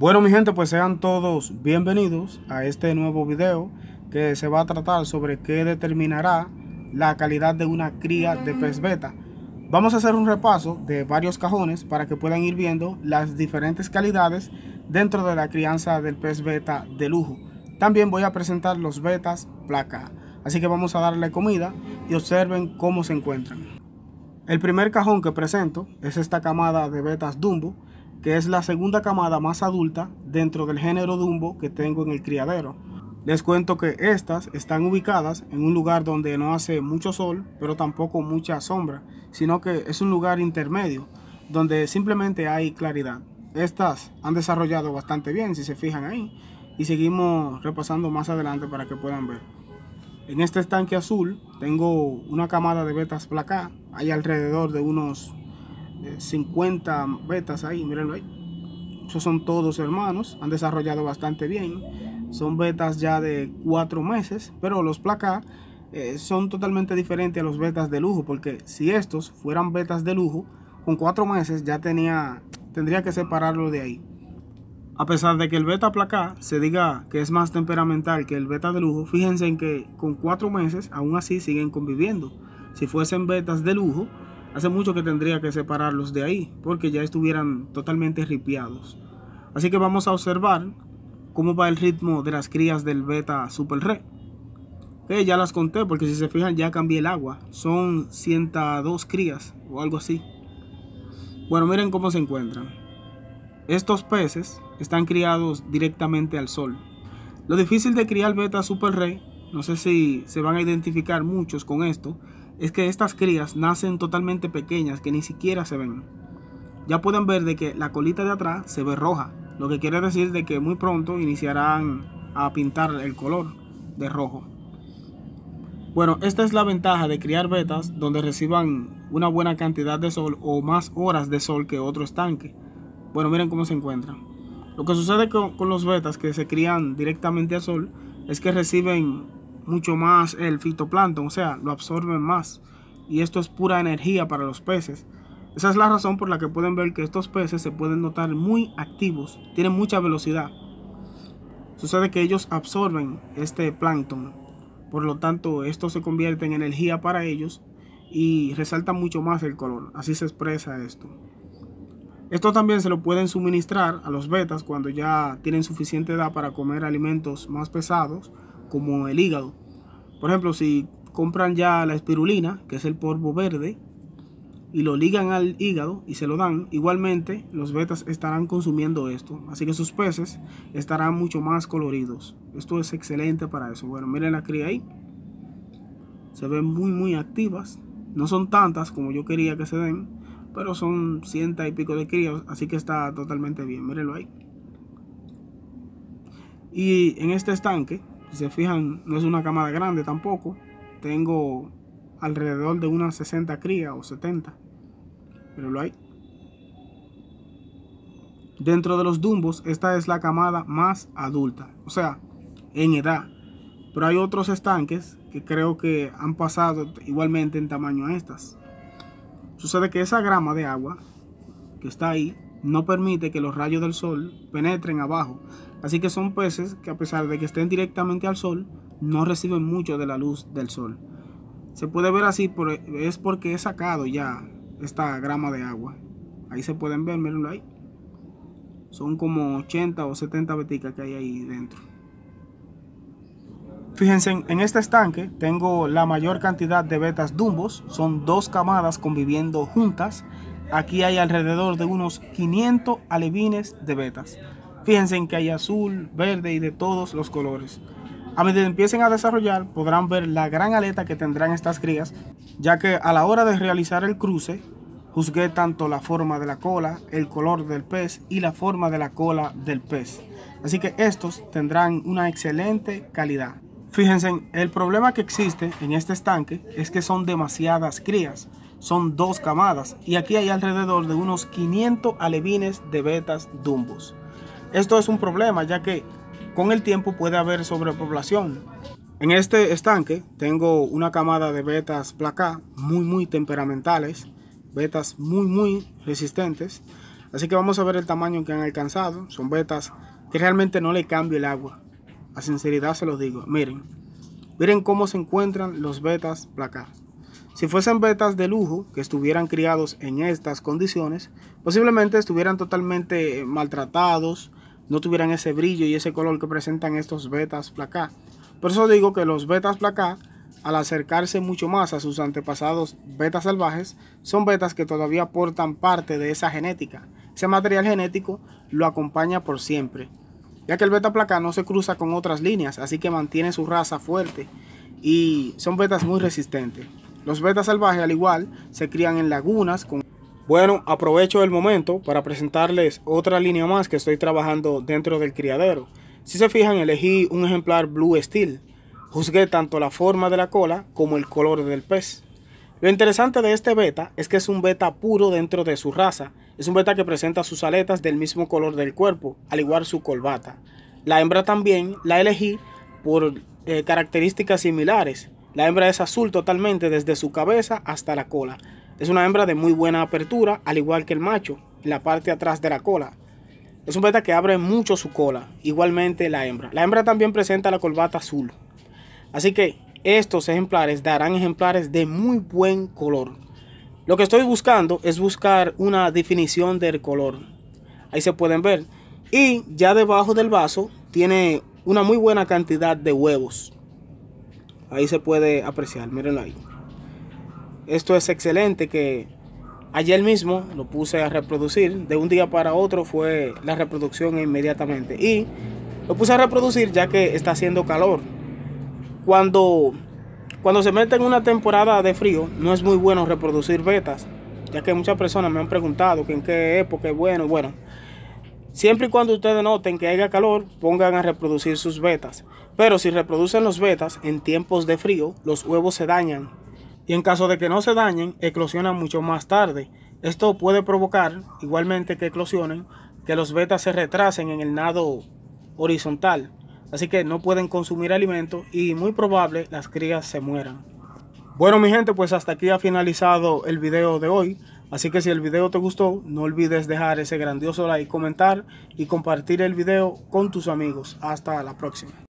Bueno mi gente, pues sean todos bienvenidos a este nuevo video que se va a tratar sobre qué determinará la calidad de una cría de pez beta. Vamos a hacer un repaso de varios cajones para que puedan ir viendo las diferentes calidades dentro de la crianza del pez beta de lujo. También voy a presentar los betas placa. Así que vamos a darle comida y observen cómo se encuentran. El primer cajón que presento es esta camada de betas Dumbo que es la segunda camada más adulta dentro del género Dumbo que tengo en el criadero. Les cuento que estas están ubicadas en un lugar donde no hace mucho sol, pero tampoco mucha sombra, sino que es un lugar intermedio, donde simplemente hay claridad. Estas han desarrollado bastante bien, si se fijan ahí, y seguimos repasando más adelante para que puedan ver. En este estanque azul tengo una camada de betas placa, hay alrededor de unos 50 betas ahí, mirenlo ahí. Esos son todos hermanos, han desarrollado bastante bien. Son betas ya de 4 meses, pero los placa eh, son totalmente diferentes a los betas de lujo, porque si estos fueran betas de lujo, con 4 meses ya tenía, tendría que separarlo de ahí. A pesar de que el beta placa se diga que es más temperamental que el beta de lujo, fíjense en que con 4 meses aún así siguen conviviendo. Si fuesen betas de lujo, hace mucho que tendría que separarlos de ahí, porque ya estuvieran totalmente ripiados. Así que vamos a observar cómo va el ritmo de las crías del beta super rey ya las conté, porque si se fijan ya cambié el agua. Son 102 crías o algo así. Bueno, miren cómo se encuentran. Estos peces están criados directamente al sol. Lo difícil de criar beta super rey, no sé si se van a identificar muchos con esto, es que estas crías nacen totalmente pequeñas que ni siquiera se ven. Ya pueden ver de que la colita de atrás se ve roja, lo que quiere decir de que muy pronto iniciarán a pintar el color de rojo. Bueno, esta es la ventaja de criar vetas donde reciban una buena cantidad de sol o más horas de sol que otro estanque. Bueno, miren cómo se encuentran. Lo que sucede con, los betas que se crían directamente a sol es que reciben mucho más el fitoplancton, o sea, lo absorben más. Y esto es pura energía para los peces. Esa es la razón por la que pueden ver que estos peces se pueden notar muy activos, tienen mucha velocidad. Sucede que ellos absorben este plancton, por lo tanto esto se convierte en energía para ellos y resalta mucho más el color, así se expresa esto. Esto también se lo pueden suministrar a los betas cuando ya tienen suficiente edad para comer alimentos más pesados como el hígado. Por ejemplo, si compran ya la espirulina, que es el polvo verde, y lo ligan al hígado y se lo dan, igualmente los betas estarán consumiendo esto. Así que sus peces estarán mucho más coloridos. Esto es excelente para eso. Bueno, miren la cría ahí. Se ven muy, muy activas. No son tantas como yo quería que se den, pero son ciento y pico de crías, así que está totalmente bien. Mírenlo ahí. Y en este estanque si se fijan, no es una camada grande tampoco. Tengo alrededor de unas 60 crías o 70. Pero lo hay. Dentro de los dumbos, esta es la camada más adulta. O sea, en edad. Pero hay otros estanques que creo que han pasado igualmente en tamaño a estas. Sucede que esa grama de agua que está ahí no permite que los rayos del sol penetren abajo, así que son peces que a pesar de que estén directamente al sol, no reciben mucho de la luz del sol. Se puede ver así, es porque he sacado ya esta grama de agua. Ahí se pueden ver, mirenlo ahí. Son como 80 o 70 beticas que hay ahí dentro. Fíjense, en este estanque tengo la mayor cantidad de betas dumbos. Son dos camadas conviviendo juntas Aquí hay alrededor de unos 500 alevines de betas. Fíjense en que hay azul, verde y de todos los colores. A medida que empiecen a desarrollar podrán ver la gran aleta que tendrán estas crías, ya que a la hora de realizar el cruce, juzgué tanto la forma de la cola, el color del pez y la forma de la cola del pez. Así que estos tendrán una excelente calidad. Fíjense, el problema que existe en este estanque es que son demasiadas crías son dos camadas y aquí hay alrededor de unos 500 alevines de betas dumbos. Esto es un problema ya que con el tiempo puede haber sobrepoblación. En este estanque tengo una camada de betas placa muy muy temperamentales, betas muy muy resistentes. Así que vamos a ver el tamaño que han alcanzado. Son betas que realmente no le cambia el agua. A sinceridad se los digo. Miren, miren cómo se encuentran los betas placa. Si fuesen betas de lujo que estuvieran criados en estas condiciones, posiblemente estuvieran totalmente eh, maltratados, no tuvieran ese brillo y ese color que presentan estos betas placá. Por eso digo que los betas placá, al acercarse mucho más a sus antepasados betas salvajes, son betas que todavía portan parte de esa genética. Ese material genético lo acompaña por siempre, ya que el beta placá no se cruza con otras líneas, así que mantiene su raza fuerte y son betas muy resistentes. Los betas salvajes, al igual, se crían en lagunas con... Bueno, aprovecho el momento para presentarles otra línea más que estoy trabajando dentro del criadero. Si se fijan, elegí un ejemplar Blue Steel. Juzgué tanto la forma de la cola como el color del pez. Lo interesante de este beta es que es un beta puro dentro de su raza. Es un beta que presenta sus aletas del mismo color del cuerpo, al igual su colbata. La hembra también la elegí por eh, características similares. La hembra es azul totalmente desde su cabeza hasta la cola. Es una hembra de muy buena apertura, al igual que el macho, en la parte atrás de la cola. Es un beta que abre mucho su cola, igualmente la hembra. La hembra también presenta la corbata azul. Así que estos ejemplares darán ejemplares de muy buen color. Lo que estoy buscando es buscar una definición del color. Ahí se pueden ver. Y ya debajo del vaso tiene una muy buena cantidad de huevos. Ahí se puede apreciar, mírenlo ahí. Esto es excelente que ayer mismo lo puse a reproducir. De un día para otro fue la reproducción inmediatamente. Y lo puse a reproducir ya que está haciendo calor. Cuando, cuando se mete en una temporada de frío, no es muy bueno reproducir betas. Ya que muchas personas me han preguntado en qué época es bueno. Bueno, Siempre y cuando ustedes noten que haya calor, pongan a reproducir sus betas. Pero si reproducen los betas en tiempos de frío, los huevos se dañan. Y en caso de que no se dañen, eclosionan mucho más tarde. Esto puede provocar, igualmente que eclosionen, que los betas se retrasen en el nado horizontal. Así que no pueden consumir alimentos y muy probable las crías se mueran. Bueno mi gente, pues hasta aquí ha finalizado el video de hoy. Así que si el video te gustó, no olvides dejar ese grandioso like, comentar y compartir el video con tus amigos. Hasta la próxima.